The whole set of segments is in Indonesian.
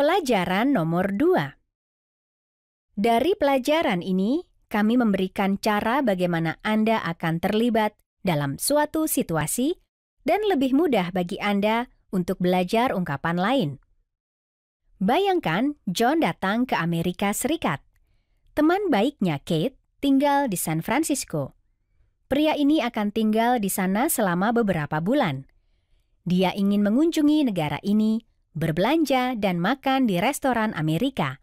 Pelajaran nomor dua. Dari pelajaran ini, kami memberikan cara bagaimana Anda akan terlibat dalam suatu situasi dan lebih mudah bagi Anda untuk belajar ungkapan lain. Bayangkan John datang ke Amerika Serikat. Teman baiknya Kate tinggal di San Francisco. Pria ini akan tinggal di sana selama beberapa bulan. Dia ingin mengunjungi negara ini berbelanja, dan makan di restoran Amerika.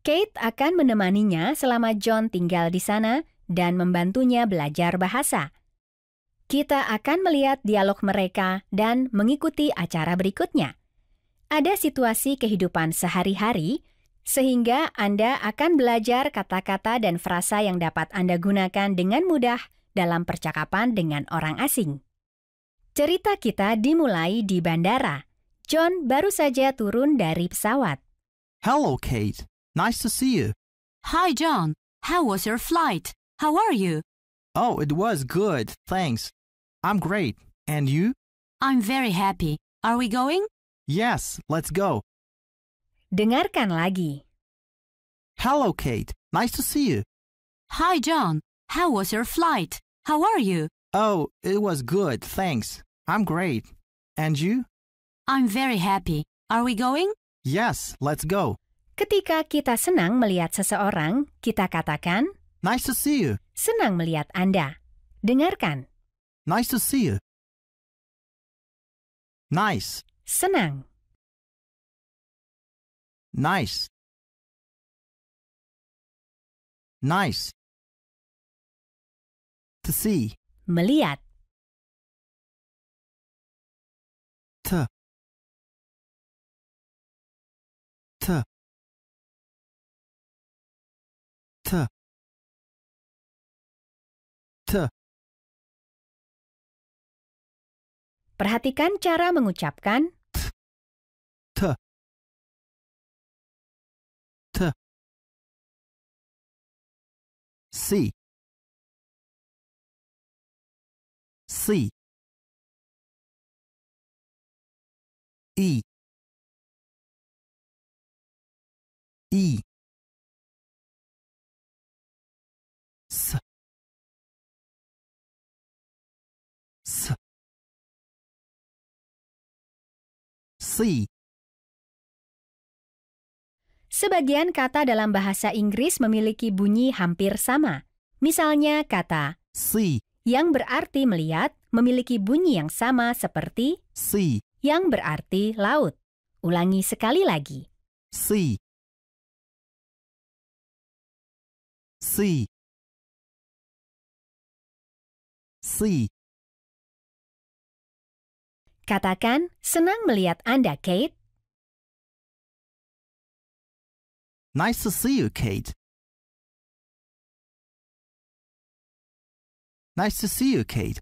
Kate akan menemaninya selama John tinggal di sana dan membantunya belajar bahasa. Kita akan melihat dialog mereka dan mengikuti acara berikutnya. Ada situasi kehidupan sehari-hari, sehingga Anda akan belajar kata-kata dan frasa yang dapat Anda gunakan dengan mudah dalam percakapan dengan orang asing. Cerita kita dimulai di bandara. John baru saja turun dari pesawat. Hello, Kate. Nice to see you. Hi, John. How was your flight? How are you? Oh, it was good, thanks. I'm great. And you? I'm very happy. Are we going? Yes, let's go. Dengarkan lagi. Hello, Kate. Nice to see you. Hi, John. How was your flight? How are you? Oh, it was good, thanks. I'm great. And you? I'm very happy. Are we going? Yes, let's go. Ketika kita senang melihat seseorang, kita katakan, Nice to see you. Senang melihat Anda. Dengarkan. Nice to see you. Nice. Senang. Nice. Nice. To see. Melihat. Perhatikan cara mengucapkan t. T. C. C. E. E. see. Sebagian kata dalam bahasa Inggris memiliki bunyi hampir sama. Misalnya kata see yang berarti melihat memiliki bunyi yang sama seperti sea yang berarti laut. Ulangi sekali lagi. See. See. See. Katakan, senang melihat Anda, Kate. Nice to see you, Kate. Nice to see you, Kate.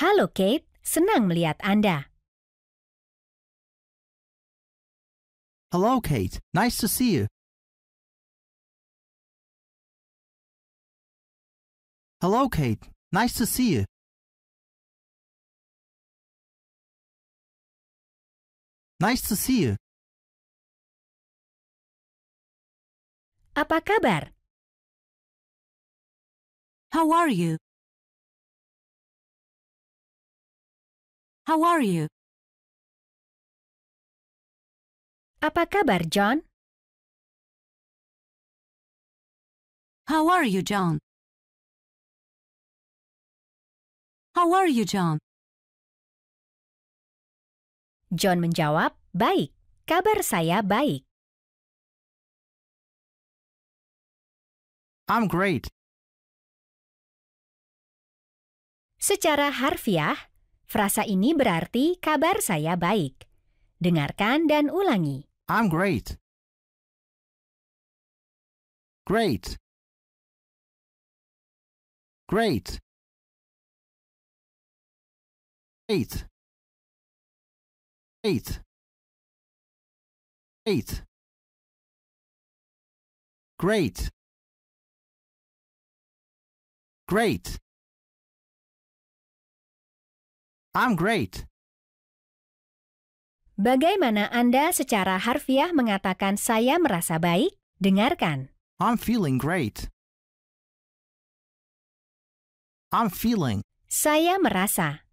Halo, Kate. Senang melihat Anda. Hello, Kate. Nice to see you. Hello, Kate. Nice to see you. Nice to see you. Apa kabar? How are you? How are you? Apa kabar, John? How are you, John? How are you, John? John menjawab, "Baik. Kabar saya baik." I'm great. Secara harfiah, frasa ini berarti kabar saya baik. Dengarkan dan ulangi. I'm great. Great. Great eight eight eight great great I'm great Bagaimana Anda secara harfiah mengatakan saya merasa baik? Dengarkan. I'm feeling great. I'm feeling. Saya merasa.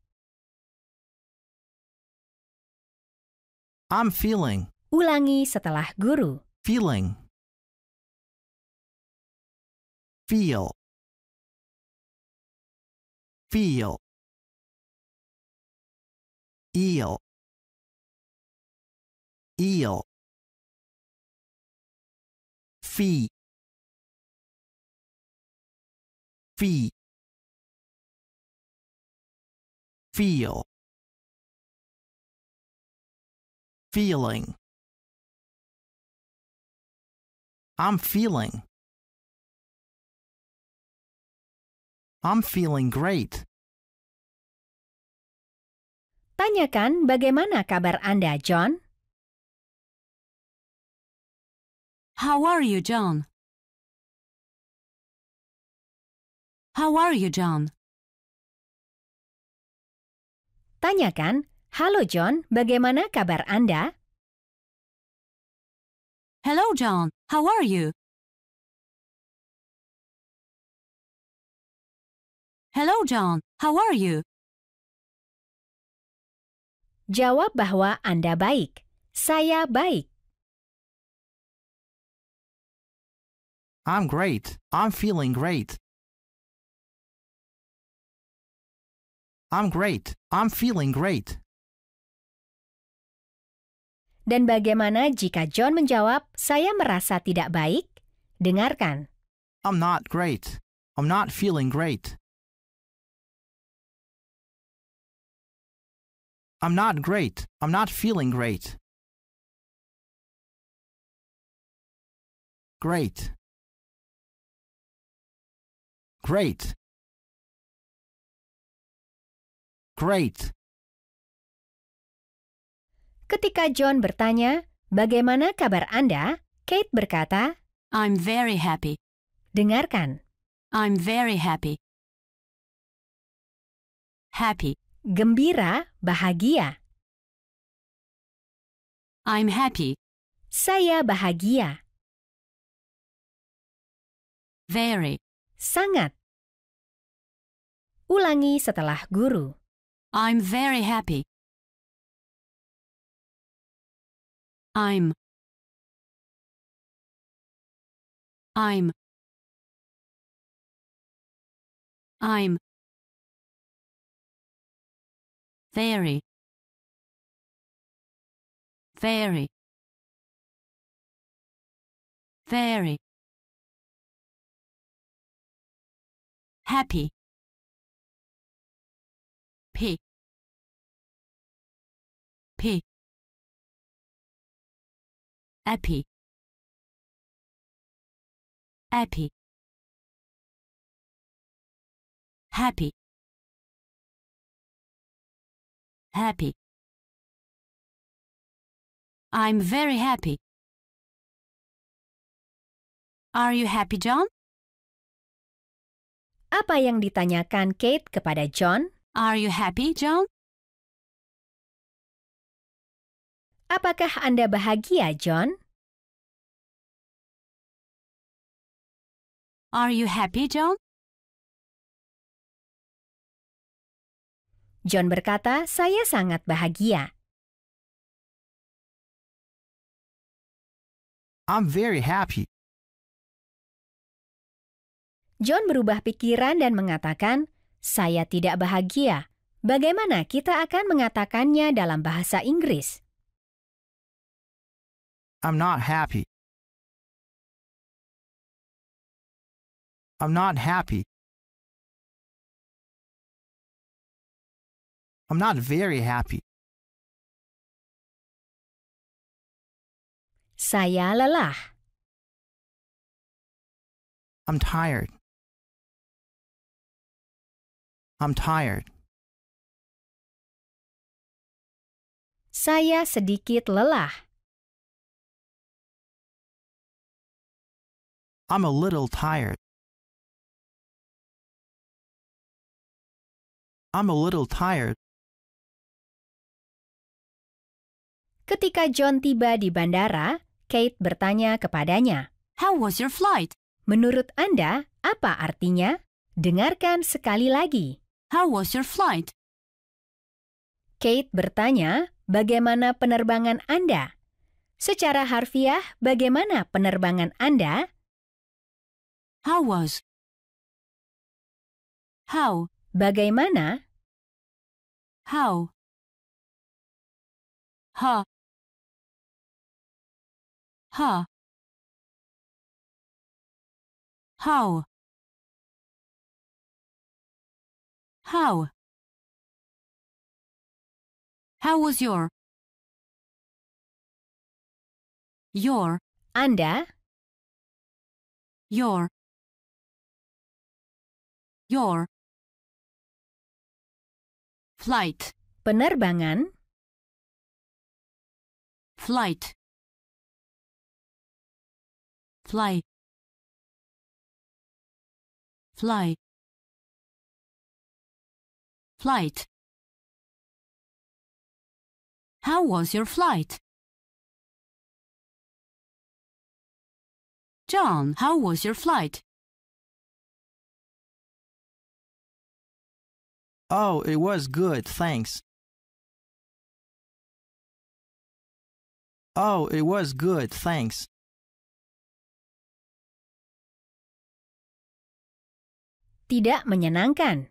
I'm feeling. Ulangi setelah guru. Feeling. Feel. Feel. Eel. Eel. Fee. Fee. Feel. feeling. I'm feeling. I'm feeling great. Tanyakan bagaimana kabar Anda, John? How are you, John? How are you, John? Tanyakan Halo John, bagaimana kabar Anda? Hello John, how are you? Hello John, how are you? Jawab bahwa Anda baik. Saya baik. I'm great. I'm feeling great. I'm great. I'm feeling great. Dan bagaimana jika John menjawab, "Saya merasa tidak baik"? Dengarkan. I'm not great. I'm not feeling great. I'm not great. I'm not feeling great. Great. Great. Great. Ketika John bertanya, "Bagaimana kabar Anda?" Kate berkata, "I'm very happy." Dengarkan. I'm very happy. Happy. Gembira, bahagia. I'm happy. Saya bahagia. Very. Sangat. Ulangi setelah guru. I'm very happy. I'm I'm I'm Fairy Fairy Fairy Happy epi epi happy happy I'm very happy. Are you happy, John? Apa yang ditanyakan Kate kepada John? Are you happy, John? Apakah Anda bahagia, John? Are you happy, John? John berkata, "Saya sangat bahagia." I'm very happy. John berubah pikiran dan mengatakan, "Saya tidak bahagia. Bagaimana kita akan mengatakannya dalam bahasa Inggris?" I'm not happy. I'm not happy. I'm not very happy. Saya lelah. I'm tired. I'm tired. Saya sedikit lelah. I'm a little tired. I'm a little tired. Ketika John tiba di bandara, Kate bertanya kepadanya, "How was your flight?" Menurut Anda, apa artinya? Dengarkan sekali lagi. "How was your flight?" Kate bertanya, "Bagaimana penerbangan Anda?" Secara harfiah, bagaimana penerbangan Anda? How was? How? Bagaimana? How? Ha. Ha. How? How? How was your? Your. Anda. Your your flight penerbangan flight fly fly flight how was your flight John, how was your flight? Oh, it was good, thanks. Oh, it was good, thanks. Tidak menyenangkan.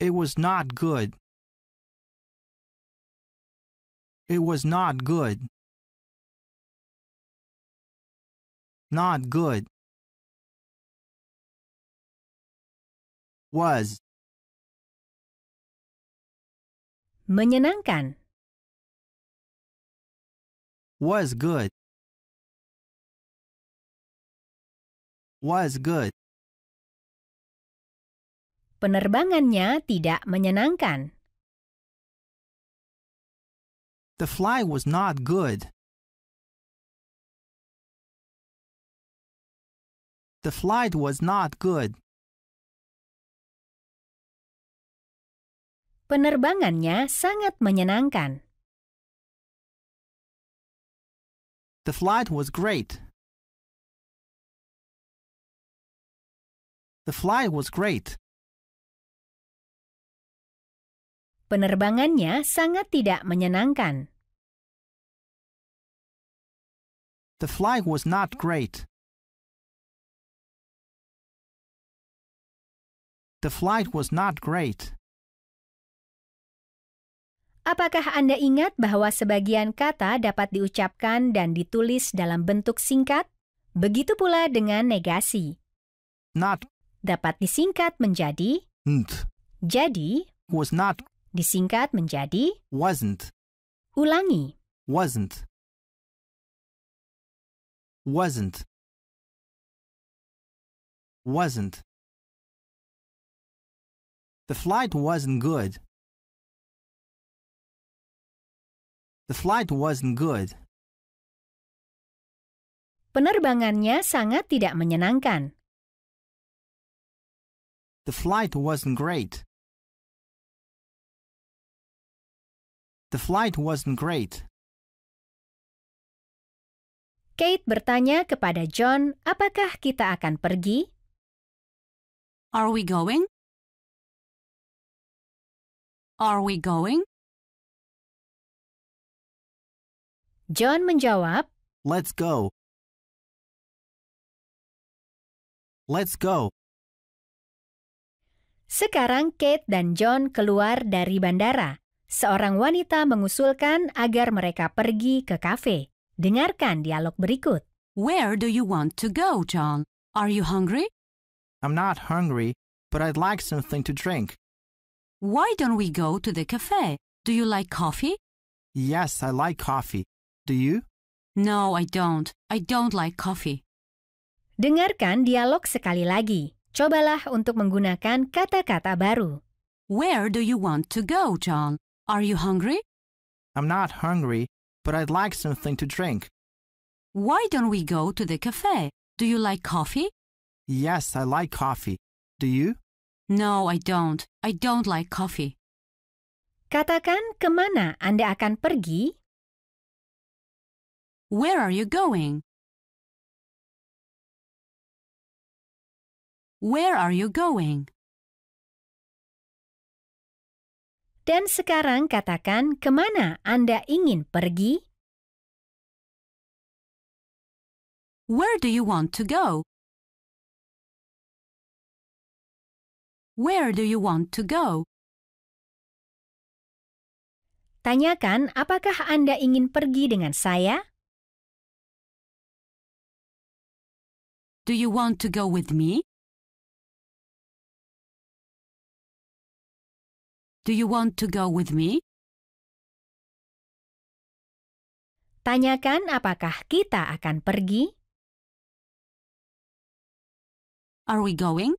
It was not good. It was not good. Not good. was menyenangkan was good was good Penerbangannya tidak menyenangkan. The flight was not good. The flight was not good. Penerbangannya sangat menyenangkan. The flight was great. The flight was great. Penerbangannya sangat tidak menyenangkan. The flight was not great. The flight was not great. Apakah Anda ingat bahwa sebagian kata dapat diucapkan dan ditulis dalam bentuk singkat? Begitu pula dengan negasi. Not dapat disingkat menjadi nt. Jadi, was not disingkat menjadi wasn't. Ulangi. Wasn't. Wasn't. Wasn't. The flight wasn't good. The flight wasn't good. Penerbangannya sangat tidak menyenangkan. The flight wasn't great. The flight wasn't great. Kate bertanya kepada John, apakah kita akan pergi? Are we going? Are we going? John menjawab, Let's go. Let's go. Sekarang Kate dan John keluar dari bandara. Seorang wanita mengusulkan agar mereka pergi ke kafe. Dengarkan dialog berikut. Where do you want to go, John? Are you hungry? I'm not hungry, but I'd like something to drink. Why don't we go to the cafe? Do you like coffee? Yes, I like coffee. Do you? No, I don't. I don't like coffee. Dengarkan dialog sekali lagi. Cobalah untuk menggunakan kata-kata baru. Where do you want to go, John? Are you hungry? I'm not hungry, but I'd like something to drink. Why don't we go to the cafe? Do you like coffee? Yes, I like coffee. Do you? No, I don't. I don't like coffee. Katakan kemana Anda akan pergi Where are you going? Where are you going? Dan sekarang katakan kemana Anda ingin pergi? Where do you want to go? Where do you want to go? Tanyakan apakah Anda ingin pergi dengan saya? Do you want to go with me? Do you want to go with me? Tanyakan apakah kita akan pergi? Are we going?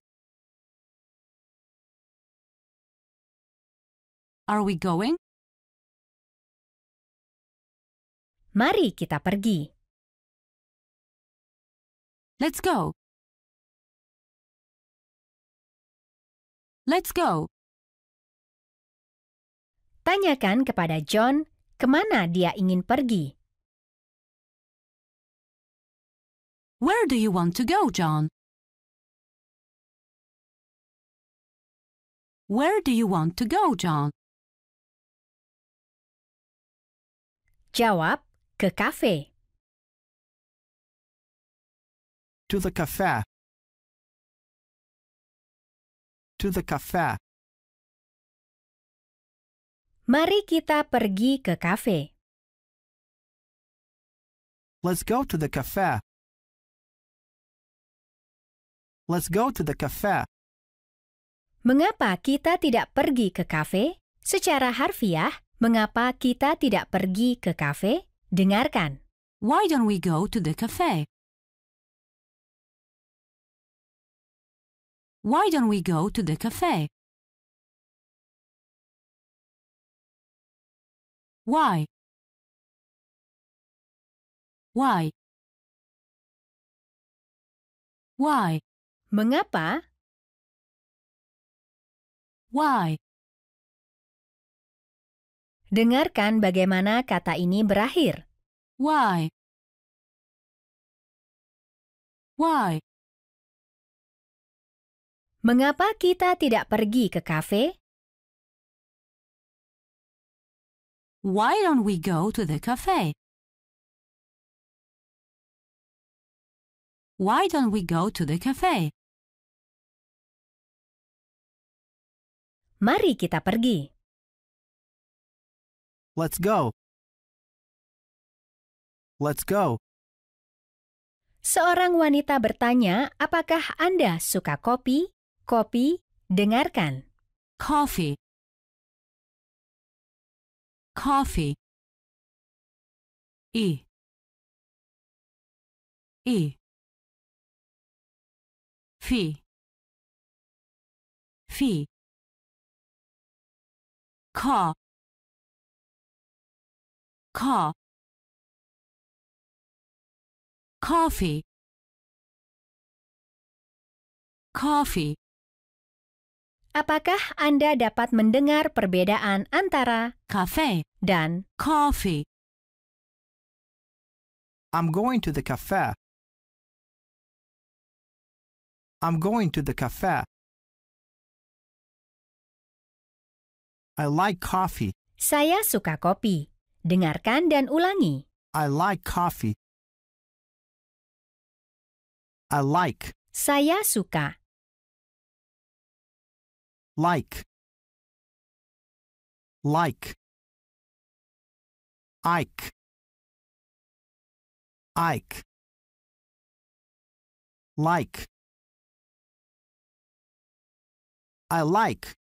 Are we going? Mari kita pergi. Let's go. Let's go. Tanyakan kepada John kemana dia ingin pergi. Where do you want to go, John? Where do you want to go, John? Jawab ke kafe. to the cafe to the cafe Mari kita pergi ke kafe Let's go to the cafe Let's go to the cafe Mengapa kita tidak pergi ke kafe? Secara harfiah, mengapa kita tidak pergi ke kafe? Dengarkan. Why don't we go to the cafe? Why don't we go to the cafe? Why? Why? Why? Mengapa? Why? Dengarkan bagaimana kata ini berakhir. Why? Why? Mengapa kita tidak pergi ke kafe? Why don't we go to the cafe? Why don't we go to the cafe? Mari kita pergi. Let's go. Let's go. Seorang wanita bertanya, "Apakah Anda suka kopi?" Kopi, dengarkan. Coffee. Coffee. E. E. fi, fi, Car. Car. Coffee. Coffee. Apakah Anda dapat mendengar perbedaan antara cafe dan coffee? I'm going to the cafe. I'm going to the cafe. I like coffee. Saya suka kopi. Dengarkan dan ulangi. I like coffee. I like. Saya suka. like like ike ike like i like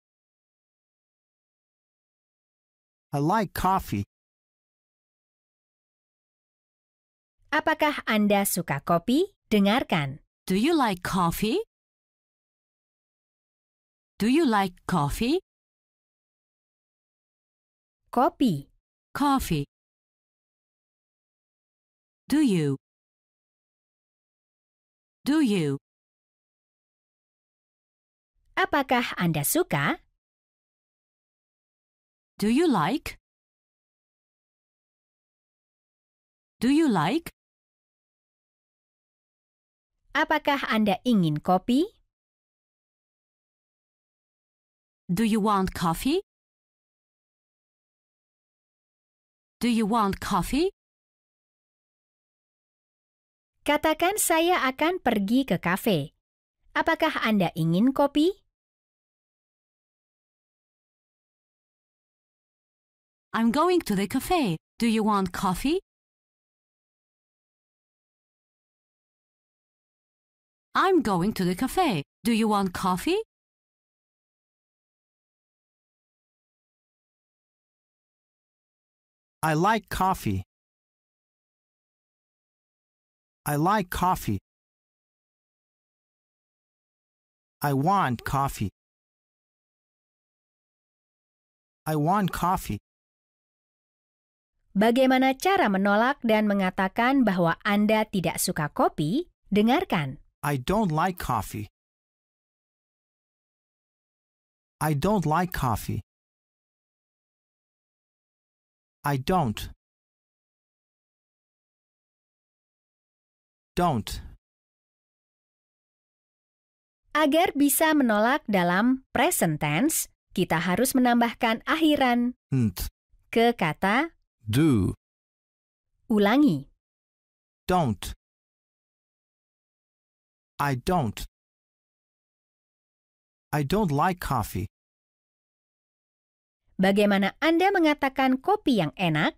i like coffee Apakah Anda suka kopi? Dengarkan. Do you like coffee? Do you like coffee? Kopi. Coffee. Do you? Do you? Apakah Anda suka? Do you like? Do you like? Apakah Anda ingin kopi? Do you want coffee? Do you want coffee? Katakan saya akan pergi ke kafe. Apakah Anda ingin kopi? I'm going to the cafe. Do you want coffee? I'm going to the cafe. Do you want coffee? I like coffee. I like coffee. I want coffee. I want coffee. Bagaimana cara menolak dan mengatakan bahwa Anda tidak suka kopi? Dengarkan. I don't like coffee. I don't like coffee. I don't. Don't. Agar bisa menolak dalam present tense, kita harus menambahkan akhiran Nt. ke kata do. Ulangi. Don't. I don't. I don't like coffee. Bagaimana Anda mengatakan kopi yang enak?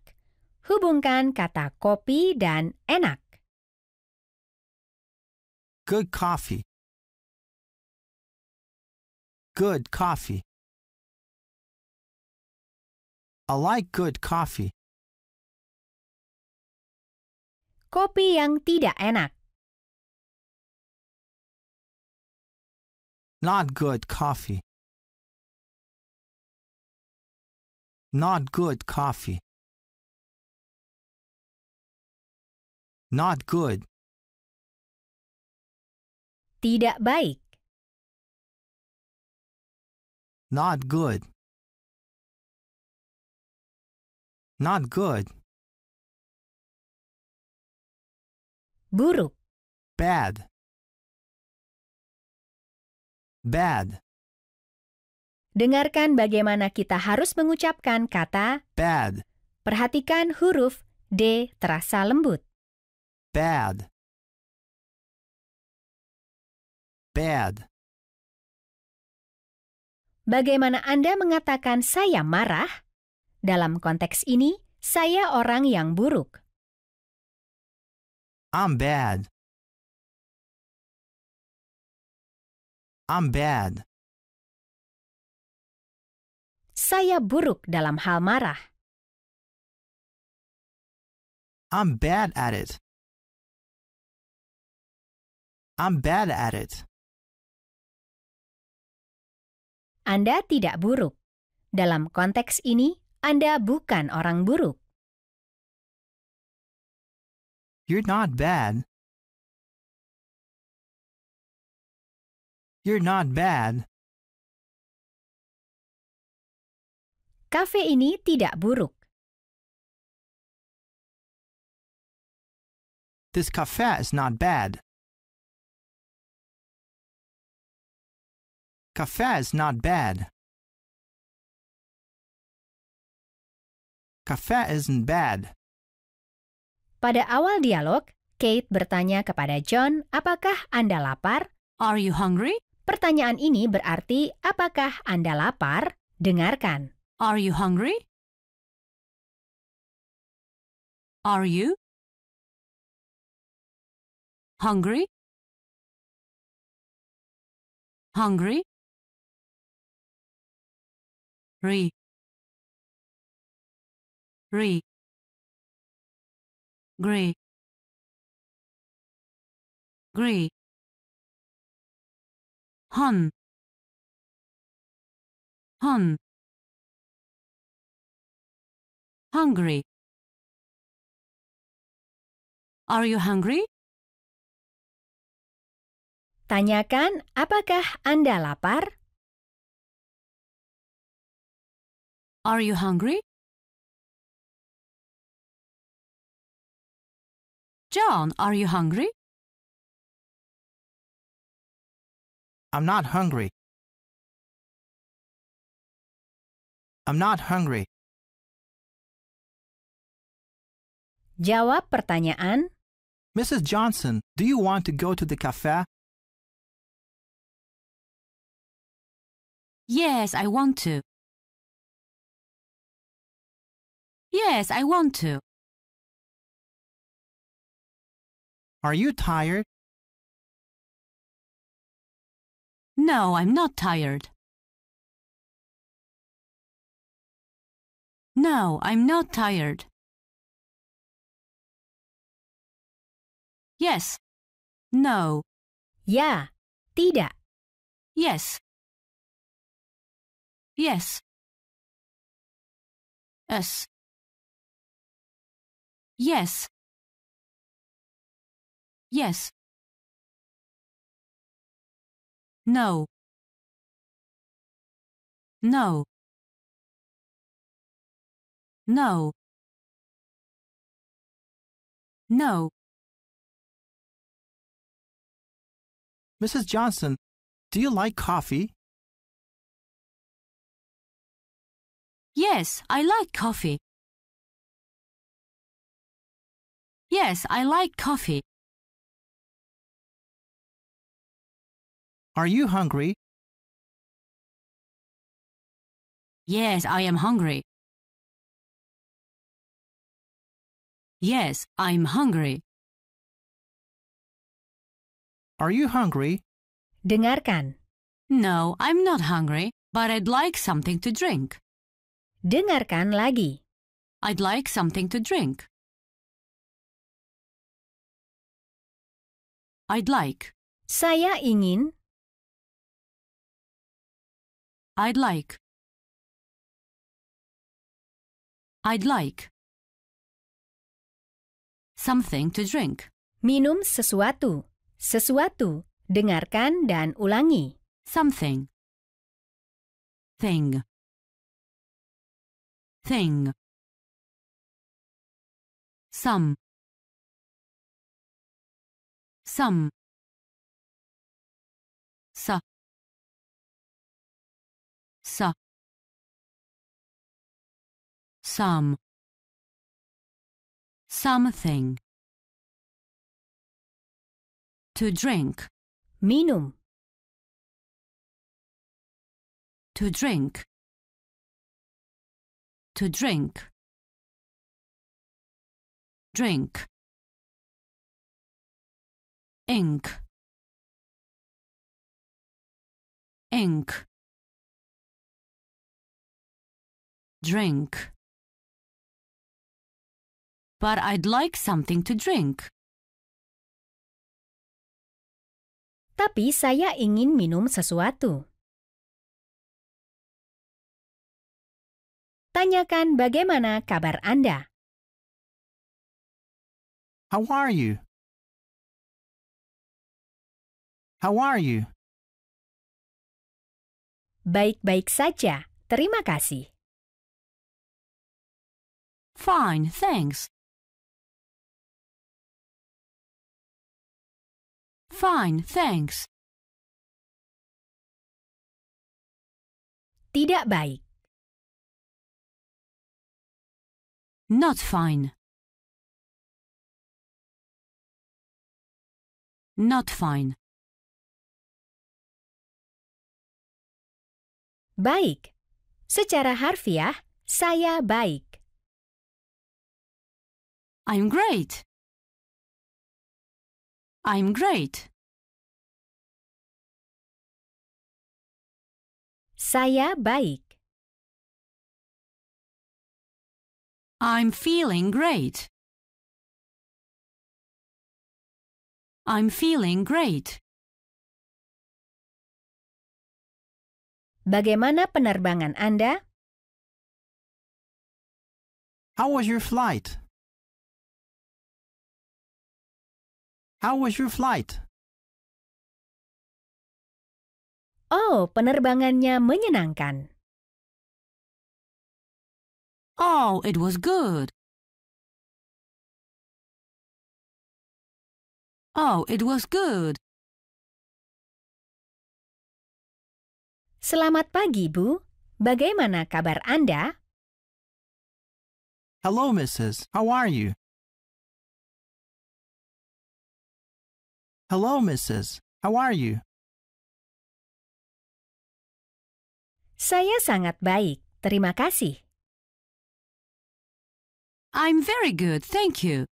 Hubungkan kata kopi dan enak. Good coffee. Good coffee. I like good coffee. Kopi yang tidak enak. Not good coffee. Not good coffee. Not good. Tidak baik. Not good. Not good. Buruk. Bad. Bad. Dengarkan bagaimana kita harus mengucapkan kata bad. Perhatikan huruf D terasa lembut. Bad. Bad. Bagaimana Anda mengatakan saya marah? Dalam konteks ini, saya orang yang buruk. I'm bad. I'm bad. Saya buruk dalam hal marah. I'm bad at it. I'm bad at it. Anda tidak buruk. Dalam konteks ini, Anda bukan orang buruk. You're not bad. You're not bad. Kafe ini tidak buruk. This cafe is not bad. Cafe is not bad. Cafe isn't bad. Pada awal dialog, Kate bertanya kepada John, "Apakah Anda lapar?" Are you hungry? Pertanyaan ini berarti, "Apakah Anda lapar?" Dengarkan. Are you hungry? Are you hungry? Hungry? Re. Re. Gray. Gray. Hun. Hun hungry? Are you hungry? Tanyakan, apakah Anda lapar? Are you hungry? John, are you hungry? I'm not hungry. I'm not hungry. Jawab pertanyaan. Mrs. Johnson, do you want to go to the cafe? Yes, I want to. Yes, I want to. Are you tired? No, I'm not tired. No, I'm not tired. Yes. No. Ya. Tidak. Yes. Yes. Yes. Yes. Yes. No. No. No. No. Mrs. Johnson, do you like coffee? Yes, I like coffee. Yes, I like coffee. Are you hungry? Yes, I am hungry. Yes, I'm hungry. Are you hungry? Dengarkan. No, I'm not hungry, but I'd like something to drink. Dengarkan lagi. I'd like something to drink. I'd like. Saya ingin. I'd like. I'd like. Something to drink. Minum sesuatu. Sesuatu. Dengarkan dan ulangi. Something. Thing. Thing. Some. Some. Sa. Sa. Some. Something. To drink. Minum. To drink. To drink. Drink. Ink. Ink. Drink. But I'd like something to drink. tapi saya ingin minum sesuatu. Tanyakan bagaimana kabar Anda. How are you? How are you? Baik-baik saja. Terima kasih. Fine, thanks. Fine, thanks. Tidak baik. Not fine. Not fine. Baik. Secara harfiah, saya baik. I'm great. I'm great. Saya baik. I'm feeling great. I'm feeling great. Bagaimana penerbangan Anda? How was your flight? How was your flight? Oh, penerbangannya menyenangkan. Oh, it was good. Oh, it was good. Selamat pagi, Bu. Bagaimana kabar Anda? Hello, Mrs. How are you? Hello, Mrs. How are you? Saya sangat baik, terima kasih. I'm very good, thank you.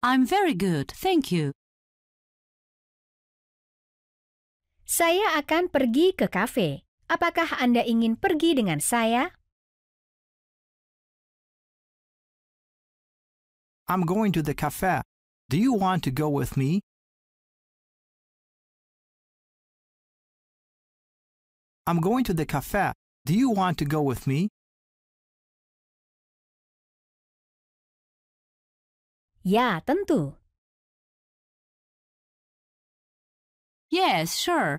I'm very good, thank you. Saya akan pergi ke kafe. Apakah Anda ingin pergi dengan saya? I'm going to the cafe. Do you want to go with me? I'm going to the cafe. Do you want to go with me? Yeah, tentu. Yes, sure.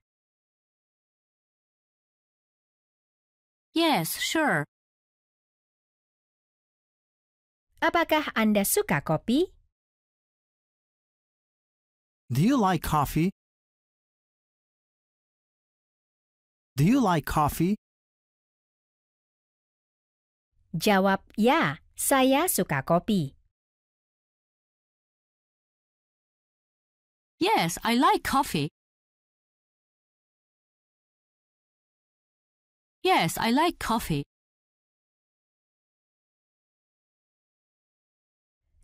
Yes, sure. Apakah Anda suka kopi? Do you like coffee? Do you like coffee? Jawab ya, saya suka kopi. Yes, I like coffee. Yes, I like coffee.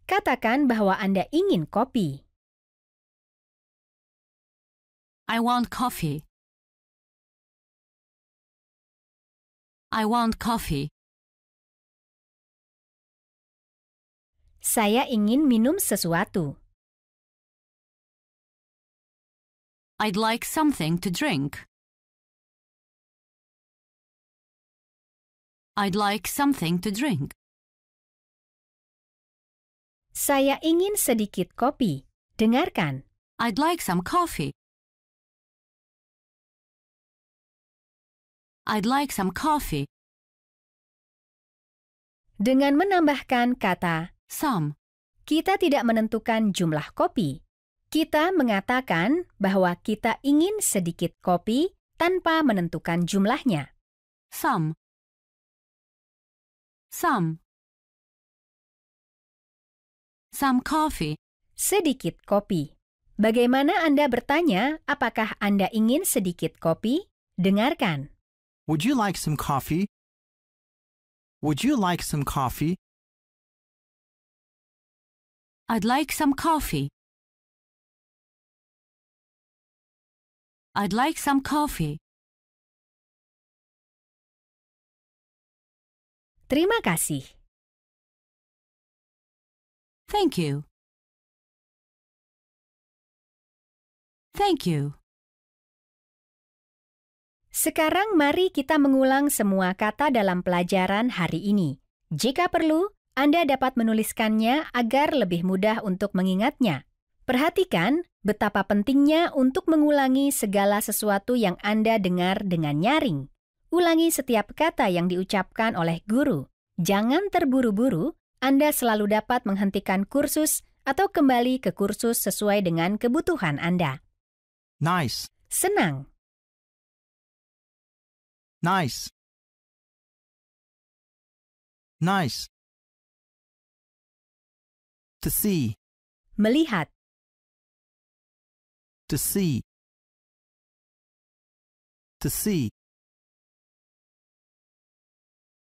Katakan bahwa Anda ingin kopi. I want coffee. I want coffee. Saya ingin minum sesuatu. I'd like something to drink. I'd like something to drink. Saya ingin sedikit kopi. Dengarkan. I'd like some coffee. I'd like some coffee. Dengan menambahkan kata some, kita tidak menentukan jumlah kopi. Kita mengatakan bahwa kita ingin sedikit kopi tanpa menentukan jumlahnya. Some. Some some coffee? Sedikit kopi. Bagaimana Anda bertanya apakah Anda ingin sedikit kopi? Dengarkan. Would you like some coffee? Would you like some coffee? I'd like some coffee. I'd like some coffee. Terima kasih. Thank you. Thank you. Sekarang mari kita mengulang semua kata dalam pelajaran hari ini. Jika perlu, Anda dapat menuliskannya agar lebih mudah untuk mengingatnya. Perhatikan betapa pentingnya untuk mengulangi segala sesuatu yang Anda dengar dengan nyaring. Ulangi setiap kata yang diucapkan oleh guru. Jangan terburu-buru anda selalu dapat menghentikan kursus atau kembali ke kursus sesuai dengan kebutuhan Anda. Nice. Senang. Nice. Nice. To see. Melihat. To see. To see.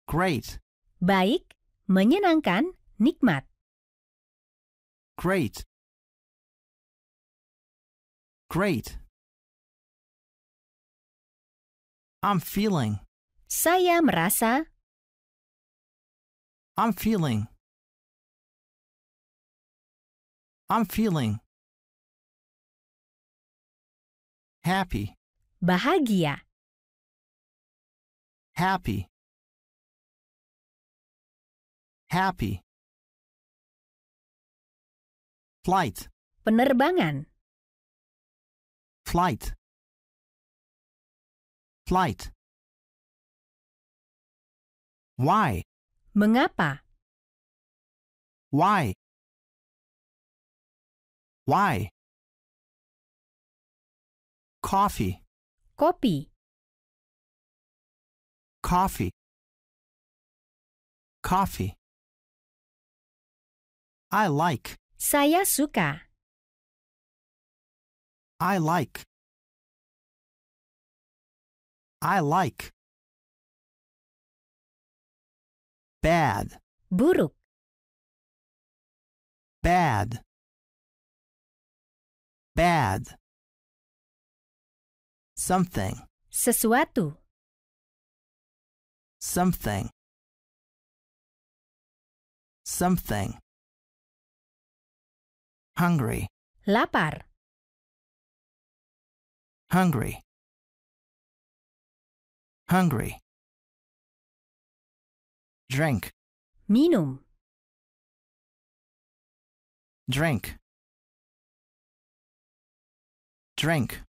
Great. Baik. Menyenangkan, nikmat. Great. Great. I'm feeling. Saya merasa. I'm feeling. I'm feeling. Happy. Bahagia. Happy happy. Flight. Penerbangan. Flight. Flight. Why? Mengapa? Why? Why? Coffee. Kopi. Coffee. Coffee. I like. Saya suka. I like. I like. Bad. Buruk. Bad. Bad. Something. Sesuatu. Something. Something. Hungry. Lapar. Hungry. Hungry. Drink. Minum. Drink. Drink.